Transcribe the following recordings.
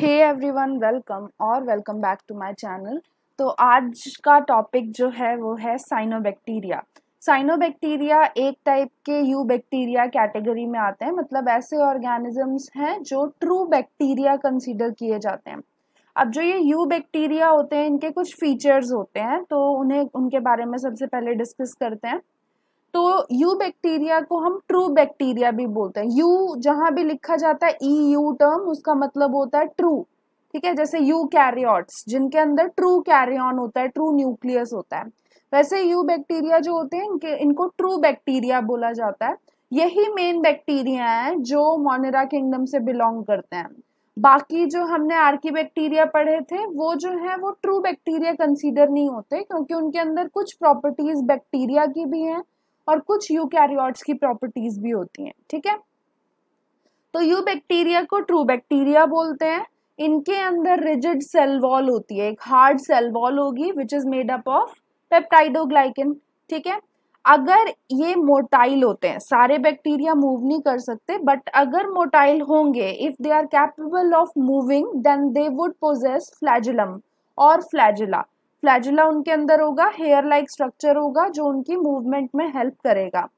हे everyone welcome और welcome back to my channel तो आज का टॉपिक जो है वो है साइनोबैक्टीरिया साइनोबैक्टीरिया एक टाइप के यू बैक्टीरिया कैटेगरी में आते हैं मतलब ऐसे ऑर्गेनिजम्स हैं जो ट्रू बैक्टीरिया कंसिडर किए जाते हैं अब जो ये यू बैक्टीरिया होते हैं इनके कुछ फीचर्स होते हैं तो उन्हें उनके बारे में सबसे पहले डिस्कस करते हैं तो यू बैक्टीरिया को हम ट्रू बैक्टीरिया भी बोलते हैं यू जहाँ भी लिखा जाता है ई यू टर्म उसका मतलब होता है ट्रू ठीक है जैसे यू कैरियॉट्स जिनके अंदर ट्रू कैरियन होता है ट्रू न्यूक्लियस होता है वैसे यू बैक्टीरिया जो होते हैं इनके इनको ट्रू बैक्टीरिया बोला जाता है यही मेन बैक्टीरिया हैं जो मोनेरा किंगडम से बिलोंग करते हैं बाकी जो हमने आर्की बैक्टीरिया पढ़े थे वो जो है वो ट्रू बैक्टीरिया कंसीडर नहीं होते क्योंकि उनके अंदर कुछ प्रॉपर्टीज बैक्टीरिया की भी हैं और कुछ यूकैरियोट्स की प्रॉपर्टीज भी होती हैं ठीक है तो यू बैक्टीरिया को ट्रू बैक्टीरिया बोलते हैं इनके अंदर रिजिड सेल वॉल होती है एक हार्ड सेल वॉल होगी which is made up of peptidoglycan ठीक है अगर ये मोटाइल होते हैं सारे बैक्टीरिया मूव नहीं कर सकते बट अगर मोटाइल होंगे if they are capable of moving then they would possess flagellum और फ्लैजुला फ्लैजुला उनके अंदर होगा हेयर लाइक स्ट्रक्चर होगा जो उनकी मूवमेंट में हेल्प करेगा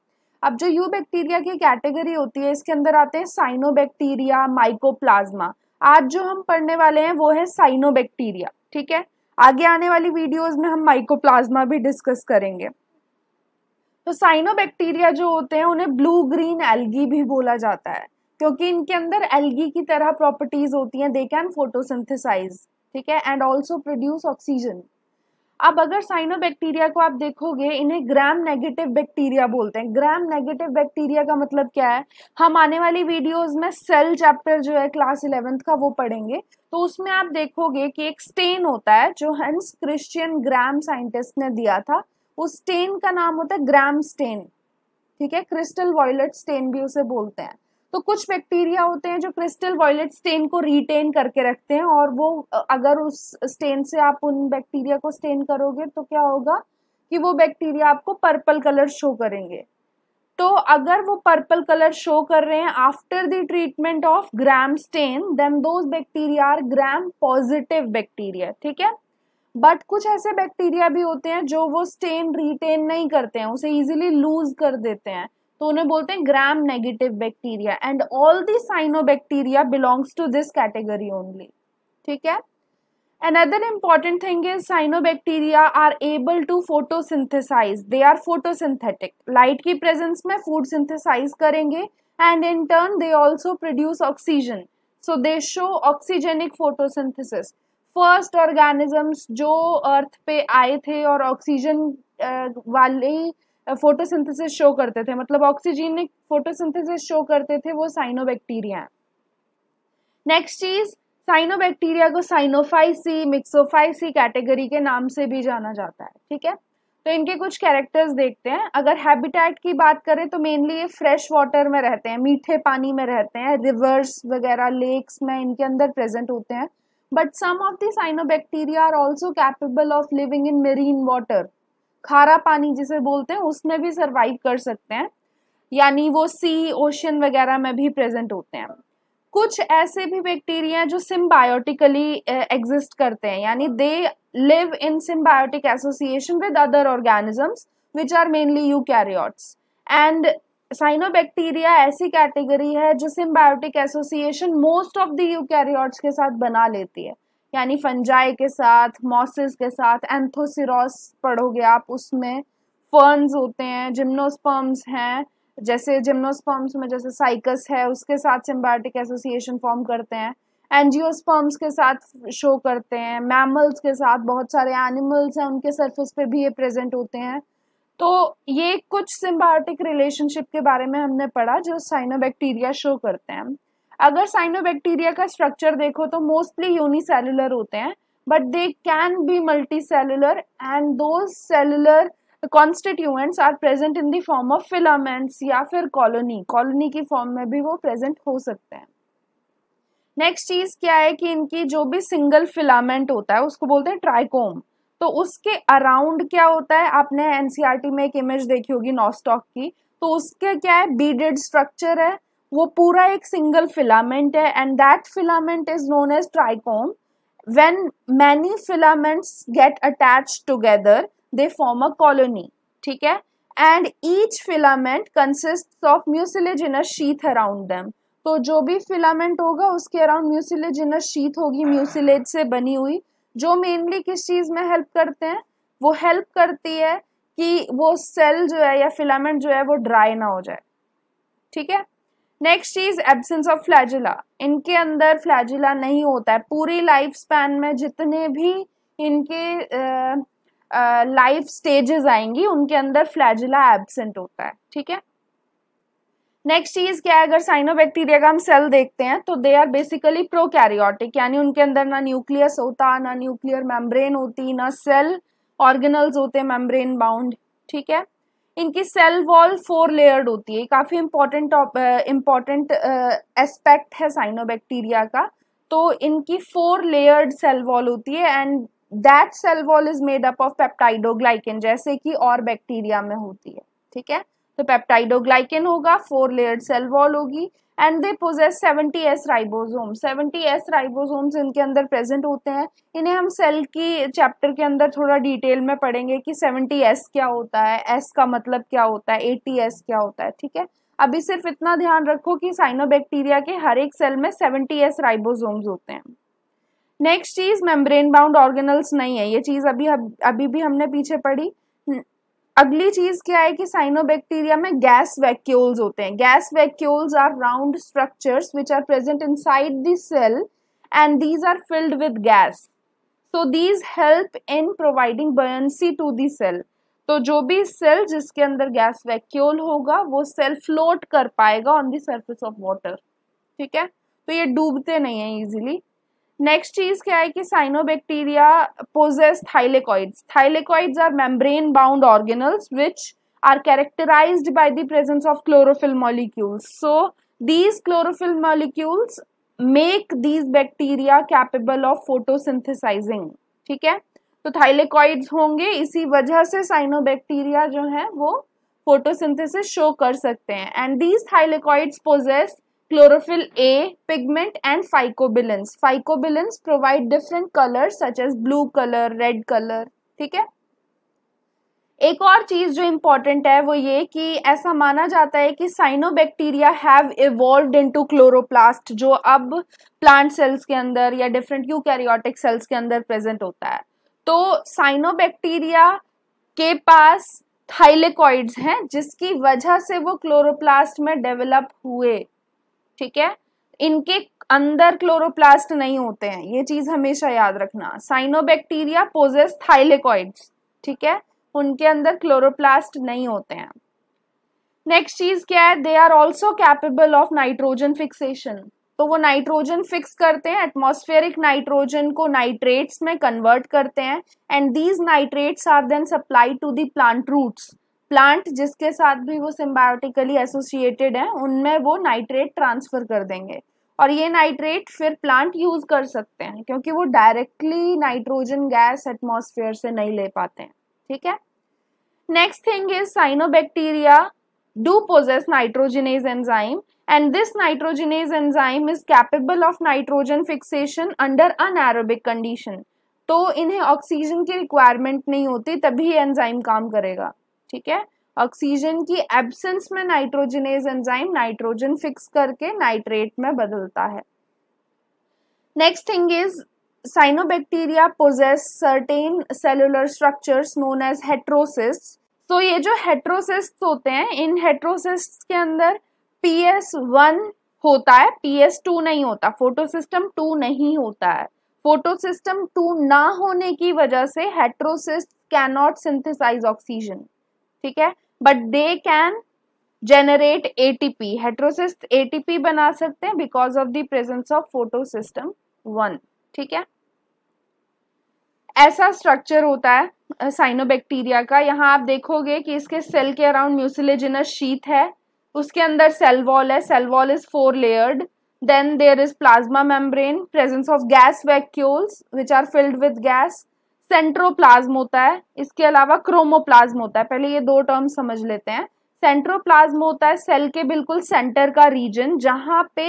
अब जो यू बैक्टीरिया की कैटेगरी होती है इसके अंदर आते हैं साइनोबैक्टीरिया माइकोप्लाज्मा आज जो हम पढ़ने वाले हैं वो है साइनोबैक्टीरिया ठीक है आगे आने वाली वीडियोस में हम माइकोप्लाज्मा भी डिस्कस करेंगे तो साइनोबैक्टीरिया जो होते हैं उन्हें ब्लू ग्रीन एल्गी भी बोला जाता है क्योंकि इनके अंदर एल्गी की तरह प्रॉपर्टीज होती हैं दे कैन फोटोसिंथेसाइज ठीक है एंड ऑल्सो प्रोड्यूस ऑक्सीजन अब अगर साइनोबैक्टीरिया को आप देखोगे इन्हें ग्राम नेगेटिव बैक्टीरिया बोलते हैं ग्राम नेगेटिव बैक्टीरिया का मतलब क्या है हम आने वाली वीडियोस में सेल चैप्टर जो है क्लास इलेवेंथ का वो पढ़ेंगे तो उसमें आप देखोगे कि एक स्टेन होता है जो हंस क्रिश्चियन ग्राम साइंटिस्ट ने दिया था उस स्टेन का नाम होता है ग्राम स्टेन ठीक है क्रिस्टल वॉयलेट स्टेन भी उसे बोलते हैं तो कुछ बैक्टीरिया होते हैं जो क्रिस्टल वॉयलेट स्टेन को रिटेन करके रखते हैं और वो अगर उस स्टेन से आप उन बैक्टीरिया को स्टेन करोगे तो क्या होगा कि वो बैक्टीरिया आपको पर्पल कलर शो करेंगे तो अगर वो पर्पल कलर शो कर रहे हैं after the treatment of gram stain then those bacteria are gram positive bacteria ठीक है बट कुछ ऐसे बैक्टीरिया भी होते हैं जो वो स्टेन रिटेन नहीं करते हैं उसे इजीली लूज कर देते हैं तो उन्हें बोलते हैं gram negative bacteria and all the cyanobacteria belongs to this category only ठीक है another important thing is cyanobacteria are able to photosynthesize they are photosynthetic light की प्रेजेंस में फूड सिंथेसाइज करेंगे and in turn they also produce oxygen so they show oxygenic photosynthesis first organisms जो earth पे आए थे और oxygen वाले photosynthesis show करते थे मतलब ऑक्सीजनिक फोटोसिंथेसिस शो करते थे वो साइनोबैक्टीरिया नेक्स्ट चीज साइनोबैक्टीरिया को साइनोफाइसी मिक्सोफाइसी कैटेगरी के नाम से भी जाना जाता है ठीक है तो इनके कुछ कैरेक्टर्स देखते हैं अगर हैबिटेट की बात करें तो मेनली ये फ्रेश वाटर में रहते हैं मीठे पानी में रहते हैं रिवर्स वगैरह लेक्स में इनके अंदर प्रेजेंट होते हैं but some of the cyanobacteria are also capable of living in marine water खारा पानी जिसे बोलते हैं उसमें भी सर्वाइव कर सकते हैं यानी वो सी ओशन वगैरह में भी प्रेजेंट होते हैं कुछ ऐसे भी बैक्टीरिया जो सिम्बायोटिकली एग्जिस्ट करते हैं यानी they live in symbiotic association with other organisms which are mainly eukaryotes and cyanobacteria ऐसी कैटेगरी है जो symbiotic association most of the you के साथ बना लेती है यानी फंजाई के साथ मॉसिस के साथ एंथोसिरोस पढ़ोगे आप उसमें फर्न्स होते हैं जिम्नोस्पर्म्स हैं जैसे जिम्नोस्पर्म्स में जैसे साइकस है उसके साथ सिम्बायोटिक एसोसिएशन फॉर्म करते हैं एनजियोस्पर्म्स के साथ शो करते हैं मैमल्स के साथ बहुत सारे एनिमल्स हैं उनके सरफेस पे भी ये प्रेजेंट होते हैं तो ये कुछ सिम्बायोटिक रिलेशनशिप के बारे में हमने पढ़ा जो साइनोबैक्टीरिया शो करते हैं अगर साइनोबैक्टीरिया का स्ट्रक्चर देखो तो मोस्टली यूनिसेलुलर होते हैं but they can be multicellular and though cellular constituents are present in the form of filaments या फिर कॉलोनी कॉलोनी की फॉर्म में भी वो प्रेजेंट हो सकते हैं नेक्स्ट चीज क्या है कि इनकी जो भी सिंगल फिलामेंट होता है उसको बोलते हैं ट्राइकोम तो उसके अराउंड क्या होता है आपने एनसीआरटी e में एक इमेज देखी होगी नॉस्टॉक की तो उसके क्या है बीडेड स्ट्रक्चर है वो पूरा एक सिंगल फिलामेंट है and that filament is known as trichome when many filaments get attach together they form a colony ठीक है and each filament consist of mucilaginous sheath around sheath तो जो भी फिलामेंट होगा उसके अराउंड म्यूसिलेज इन शीत होगी म्यूसिलेज से बनी हुई जो मेनली किस चीज़ में हेल्प करते हैं वो हेल्प करती है कि वो सेल जो है या फिलामेंट जो है वो ड्राई ना हो जाए ठीक है नेक्स्ट चीज एब्सेंस ऑफ फ्लैजिला इनके अंदर फ्लैजिला नहीं होता है पूरी लाइफ स्पैन में जितने भी इनके लाइफ स्टेजेस आएंगी उनके अंदर फ्लैजिला एबसेंट होता है ठीक है नेक्स्ट चीज क्या है अगर साइनो बैक्टीरिया का हम सेल देखते हैं तो दे आर बेसिकली प्रोकैरियोटिक यानी उनके अंदर ना न्यूक्लियस होता ना न्यूक्लियर मेम्ब्रेन होती ना सेल ऑर्गेनल्स होते मेम्ब्रेन बाउंड ठीक है इनकी सेल वॉल फोर लेयर्ड होती है काफ़ी इंपॉर्टेंट इंपॉर्टेंट एस्पेक्ट है साइनोबैक्टीरिया का तो इनकी फोर लेयर्ड सेल वॉल होती है and that cell wall is made up of peptidoglycan जैसे कि और बैक्टीरिया में होती है ठीक है तो पेप्टाइडोग्लाइकिन होगा फोर लेयर्ड सेल वॉल होगी and they possess seventy S ribosome 70 S ribosomes इनके अंदर प्रेजेंट होते हैं इन्हें हम सेल की चैप्टर के अंदर थोड़ा डिटेल में पढ़ेंगे कि 70 एस क्या होता है एस का मतलब क्या होता है 80 एस क्या होता है ठीक है अभी सिर्फ इतना ध्यान रखो कि साइनोबैक्टीरिया के हर एक सेल में सेवेंटी एस राइबोसोम्स होते हैं नेक्स्ट चीज़ मेम्ब्रेन बाउंड ऑर्गेनल्स नहीं है ये चीज़ अभी अभी भी हमने पीछे पढ़ी अगली चीज क्या है कि साइनोबैक्टीरिया में गैस वैक्यूल्स होते हैं gas vacuoles are round structures which are present side the cell and these are filled with gas so these help in providing buoyancy to the cell तो जो भी सेल जिसके अंदर गैस वैक्यूल होगा वो cell float कर पाएगा on the surface of water ठीक है तो ये डूबते नहीं है इजिली नेक्स्ट चीज क्या है कि cyanobacteria possess thylakoids thylakoids are membrane bound organelles which are characterize by the presence of chlorophyll molecules so these chlorophyll molecules make these bacteria capable of photosynthesizing ठीक है तो थाइलेकॉइड्स होंगे इसी वजह से साइनोबैक्टीरिया जो है वो फोटोसिंथेसिस शो कर सकते हैं and these thylakoids possessed chlorophyll A pigment and phycobilins phycobilins provide different colour such as blue colour red colour ठीक है एक और चीज जो इंपॉर्टेंट है वो ये कि ऐसा माना जाता है कि cyanobacteria have evolved into chloroplast जो अब प्लांट सेल्स के अंदर या डिफरेंट यूकैरियोटिक सेल्स के अंदर प्रेजेंट होता है तो साइनोबैक्टीरिया के पास थाइलेकॉइड्स हैं जिसकी वजह से वो क्लोरोप्लास्ट में डेवलप हुए ठीक है इनके अंदर क्लोरोप्लास्ट नहीं होते हैं ये चीज हमेशा याद रखना साइनोबैक्टीरिया पोजेस थाइलेकॉइड्स ठीक है उनके अंदर क्लोरोप्लास्ट नहीं होते हैं नेक्स्ट चीज क्या है they are also capable of nitrogen fixation तो वो नाइट्रोजन फिक्स करते हैं एटमोस्फेरिक नाइट्रोजन को नाइट्रेट्स में कन्वर्ट करते हैं and these nitrates are then supply to the plant roots plant जिसके साथ भी वो सिम्बायोटिकली एसोसिएटेड है उनमें वो नाइट्रेट ट्रांसफ़र कर देंगे और ये नाइट्रेट फिर प्लांट यूज़ कर सकते हैं क्योंकि वो डायरेक्टली नाइट्रोजन गैस एटमॉस्फेयर से नहीं ले पाते हैं ठीक है next thing is cyanobacteria possess possess enzyme and this this enzyme is capable of nitrogen fixation under anaerobic condition तो इन्हें ऑक्सीजन की रिक्वायरमेंट नहीं होती तभी एंजाइम काम करेगा ठीक है ऑक्सीजन की एब्सेंस में नाइट्रोजनेज एंजाइम नाइट्रोजन फिक्स करके नाइट्रेट में बदलता है next thing is cyanobacteria possess certain cellular structures known as heterocyst तो ये जो हेट्रोसिस्ट होते हैं इन हेट्रोसिस्ट के अंदर पी वन होता है पी टू नहीं होता फोटोसिस्टम टू नहीं होता है फोटोसिस्टम टू ना होने की वजह से हेट्रोसिस्ट कैनॉट सिंथिसाइज ऑक्सीजन ठीक है but they can generate P heterocyst ATP बना सकते हैं because of the presence of photosystem one ठीक है ऐसा स्ट्रक्चर होता है साइनोबैक्टीरिया का यहाँ आप देखोगे कि इसके सेल के अराउंड म्यूसिलेजिनस शीत है उसके अंदर सेल वॉल है cell wall is four layered then there is plasma membrane presence of gas vacuoles which are filled with gas centroplasm होता है इसके अलावा क्रोमोप्लाज्म होता है पहले ये दो टर्म समझ लेते हैं सेंट्रोप्लाज्म होता है सेल के बिल्कुल सेंटर का रीजन जहां पे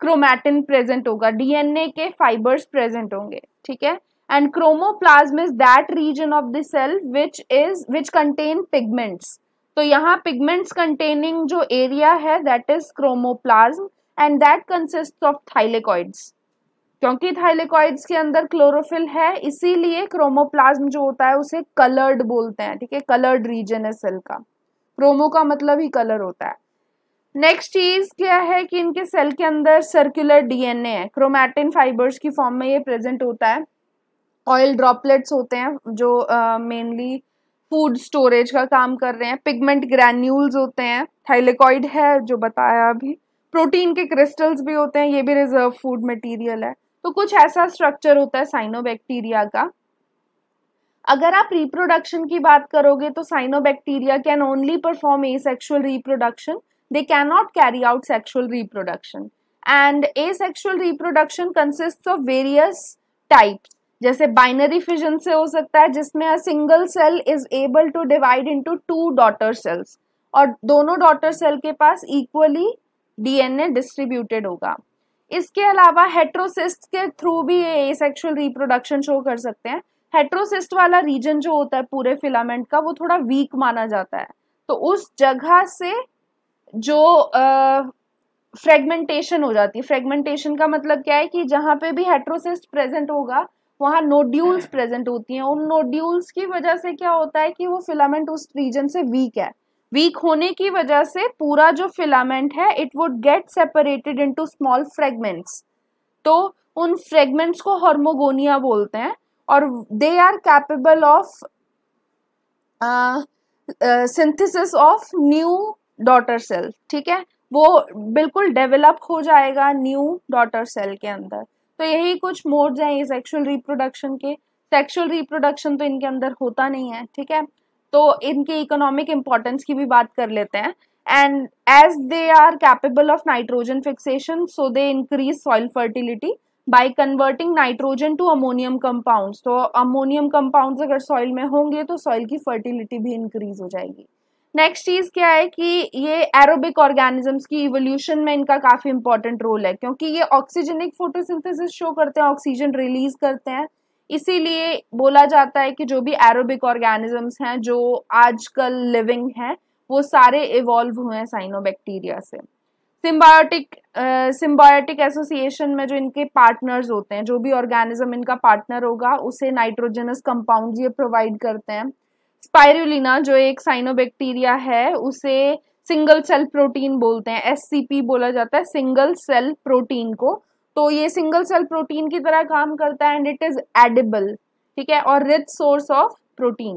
क्रोमैटिन प्रेजेंट होगा डीएनए के फाइबर्स प्रेजेंट होंगे ठीक है and chromoplasm is that region of the cell which is which contain pigments तो यहाँ पिगमेंट्स कंटेनिंग जो एरिया है that is chromoplasm and that consist of thylakoids क्योंकि थाइलेकॉइड्स के अंदर क्लोरोफिल है इसीलिए क्रोमोप्लाज्म जो होता है उसे कलर्ड बोलते हैं ठीक है कलर्ड रीजन है सेल का क्रोमो का मतलब ही कलर होता है नेक्स्ट चीज क्या है कि इनके सेल के अंदर सर्कुलर डीएनए है क्रोमैटिन फाइबर्स की फॉर्म में ये प्रेजेंट होता है ऑयल ड्रॉपलेट्स होते हैं जो मेनली फूड स्टोरेज का काम कर रहे हैं पिगमेंट ग्रैन्यूल्स होते हैं थाइलेकॉइड है जो बताया अभी प्रोटीन के क्रिस्टल्स भी होते हैं ये भी रिजर्व फूड मटेरियल है तो कुछ ऐसा स्ट्रक्चर होता है साइनोबैक्टीरिया का अगर आप रिप्रोडक्शन की बात करोगे तो cyanobacteria can only perform asexual reproduction they can not carry out sexual reproduction and asexual reproduction consist of various types जैसे बाइनरी फिजन से हो सकता है जिसमें a single cell is able to divide into two daughter cells और दोनों daughter cell के पास equally DNA distributed होगा इसके अलावा हेट्रोसिस्ट के थ्रू भी ये सेक्सुअल रिप्रोडक्शन शो कर सकते हैं हेट्रोसिस्ट वाला रीजन जो होता है पूरे फिलामेंट का वो थोड़ा वीक माना जाता है तो उस जगह से जो फ्रेगमेंटेशन हो जाती है फ्रेगमेंटेशन का मतलब क्या है कि जहाँ पे भी हेट्रोसिस्ट प्रेजेंट होगा वहाँ नोड्यूल्स प्रेजेंट होती हैं उन नोड्यूल्स की वजह से क्या होता है कि वो फिलामेंट उस रीजन से वीक है वीक होने की वजह से पूरा जो फिलामेंट है it would get separated into small fragments तो उन फ्रेगमेंट्स को हॉर्मोगोनिया बोलते हैं और they are capable of synthesis of new daughter cell ठीक है वो बिल्कुल डेवलप हो जाएगा न्यू डॉटर सेल के अंदर तो यही कुछ मोड्स हैं ये सेक्सुअल रिप्रोडक्शन के सेक्सुअल रिप्रोडक्शन तो इनके अंदर होता नहीं है ठीक है तो इनके इकोनॉमिक इंपॉर्टेंस की भी बात कर लेते हैं and as they are capable of nitrogen fixation so they increase soil fertility by converting nitrogen to ammonium compounds तो अमोनियम कंपाउंड अगर सॉइल में होंगे तो सॉइल की फर्टिलिटी भी इंक्रीज हो जाएगी नेक्स्ट चीज क्या है कि ये एरोबिक ऑर्गेनिजम्स की इवोल्यूशन में इनका काफी इंपॉर्टेंट रोल है क्योंकि ये ऑक्सीजनिक फोटोसिंथेसिस शो करते हैं ऑक्सीजन रिलीज करते हैं इसीलिए बोला जाता है कि जो भी एरोबिक ऑर्गेनिजम्स हैं जो आजकल लिविंग हैं वो सारे इवॉल्व हुए हैं साइनोबैक्टीरिया से सिम्बायोटिक सिम्बायोटिक एसोसिएशन में जो इनके पार्टनर्स होते हैं जो भी ऑर्गेनिज्म इनका पार्टनर होगा उसे नाइट्रोजनस कंपाउंड ये प्रोवाइड करते हैं स्पायरुलिना जो एक साइनोबैक्टीरिया है उसे सिंगल सेल प्रोटीन बोलते हैं एस बोला जाता है सिंगल सेल प्रोटीन को तो ये सिंगल सेल प्रोटीन की तरह काम करता है एंड इट इज एडिबल ठीक है और rich source of protein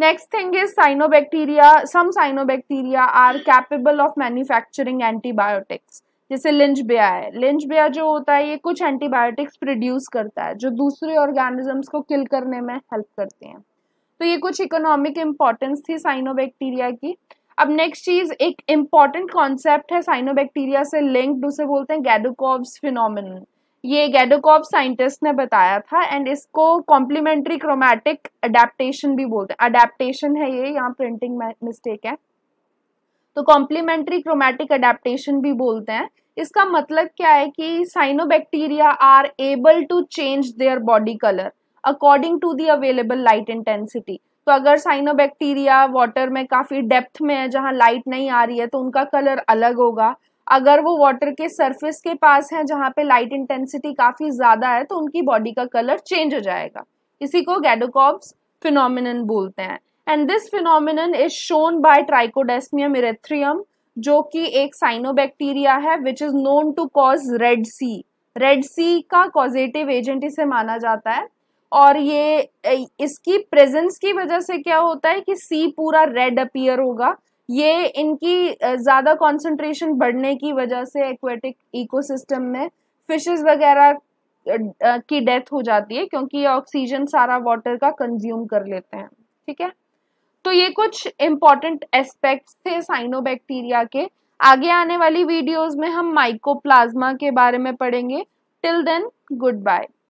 next thing is cyanobacteria some cyanobacteria are capable of manufacturing antibiotics जैसे लिंच बेया है लिंच बेया जो होता है ये कुछ एंटीबायोटिक्स प्रोड्यूस करता है जो दूसरे ऑर्गेनिजम्स को किल करने में हेल्प करते हैं तो ये कुछ इकोनॉमिक इम्पॉर्टेंस थी साइनोबैक्टीरिया की अब नेक्स्ट चीज एक इम्पॉर्टेंट कॉन्सेप्ट है साइनोबैक्टीरिया से लिंक्ड उसे बोलते हैं गैडोकॉव फिनोमिन ये गैडोकॉव साइंटिस्ट ने बताया था एंड इसको कॉम्प्लीमेंट्री क्रोमैटिक अडेप्टेशन भी बोलते हैं अडेप्टेशन है ये यहाँ प्रिंटिंग मिस्टेक है तो कॉम्प्लीमेंट्री क्रोमैटिक अडेप्टेशन भी बोलते हैं इसका मतलब क्या है कि cyanobacteria are able to change their body colour according to the available light intensity तो अगर साइनोबैक्टीरिया वाटर में काफ़ी डेप्थ में है जहाँ लाइट नहीं आ रही है तो उनका कलर अलग होगा अगर वो वाटर के सरफेस के पास है जहाँ पे लाइट इंटेंसिटी काफ़ी ज़्यादा है तो उनकी बॉडी का कलर चेंज हो जाएगा इसी को गैडोकॉब्स फिनोमिनन बोलते हैं and this phenomenon is shown by Trichodesmium erythraeum जो कि एक साइनोबैक्टीरिया है which is known to cause Red Sea Red Sea का कॉजेटिव एजेंट इसे माना जाता है और ये इसकी प्रेजेंस की वजह से क्या होता है कि सी पूरा रेड अपीयर होगा ये इनकी ज़्यादा कंसंट्रेशन बढ़ने की वजह से एक्वेटिक इकोसिस्टम में फिशेस वगैरह की डेथ हो जाती है क्योंकि ये ऑक्सीजन सारा वाटर का कंज्यूम कर लेते हैं ठीक है तो ये कुछ इम्पॉर्टेंट एस्पेक्ट्स थे साइनोबैक्टीरिया के आगे आने वाली वीडियोस में हम माइकोप्लाज्मा के बारे में पढ़ेंगे टिल देन गुड बाय